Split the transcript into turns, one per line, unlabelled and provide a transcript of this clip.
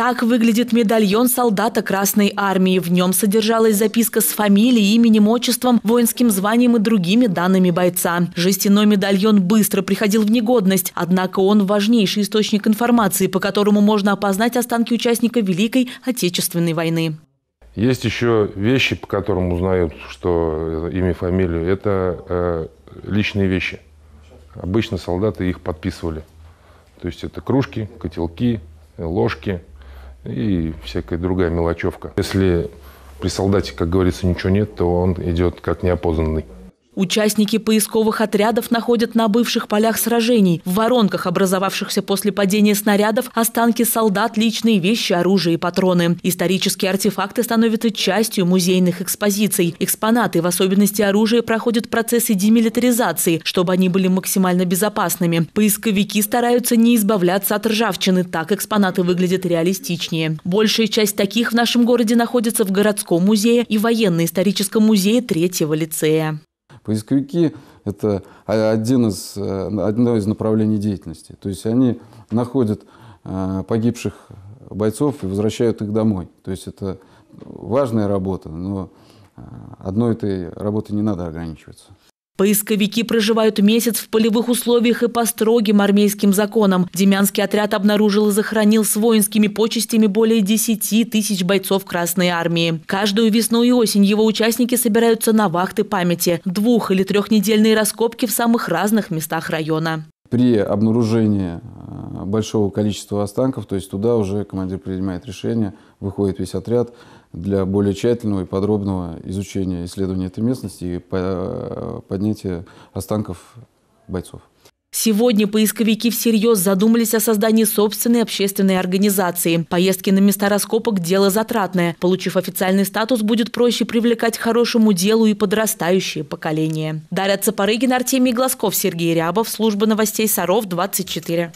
Так выглядит медальон солдата Красной Армии. В нем содержалась записка с фамилией, именем, отчеством, воинским званием и другими данными бойца. Жестяной медальон быстро приходил в негодность, однако он важнейший источник информации, по которому можно опознать останки участника Великой Отечественной войны.
Есть еще вещи, по которым узнают, что имя, фамилию. Это э, личные вещи. Обычно солдаты их подписывали. То есть это кружки, котелки, ложки – и всякая другая мелочевка. Если при солдате, как говорится, ничего нет, то он идет как неопознанный.
Участники поисковых отрядов находят на бывших полях сражений, в воронках, образовавшихся после падения снарядов, останки солдат, личные вещи, оружие и патроны. Исторические артефакты становятся частью музейных экспозиций. Экспонаты, в особенности оружие, проходят процессы демилитаризации, чтобы они были максимально безопасными. Поисковики стараются не избавляться от ржавчины, так экспонаты выглядят реалистичнее. Большая часть таких в нашем городе находится в городском музее и военно-историческом музее третьего лицея.
Поисковики – это один из, э, одно из направлений деятельности. То есть они находят э, погибших бойцов и возвращают их домой. То есть это важная работа, но э, одной этой работы не надо ограничиваться.
Поисковики проживают месяц в полевых условиях и по строгим армейским законам. Демянский отряд обнаружил и захоронил с воинскими почестями более 10 тысяч бойцов Красной армии. Каждую весну и осень его участники собираются на вахты памяти. Двух- или трехнедельные раскопки в самых разных местах района
при обнаружении э, большого количества останков, то есть туда уже командир принимает решение, выходит весь отряд для более тщательного и подробного изучения, исследования этой местности и э, поднятия останков бойцов.
Сегодня поисковики всерьез задумались о создании собственной общественной организации. Поездки на места раскопок – дело затратное. Получив официальный статус, будет проще привлекать хорошему делу и подрастающее поколение. Дарья Цапарыгин, Артемий Глазков, Сергей Рябов, Служба новостей Саров, 24.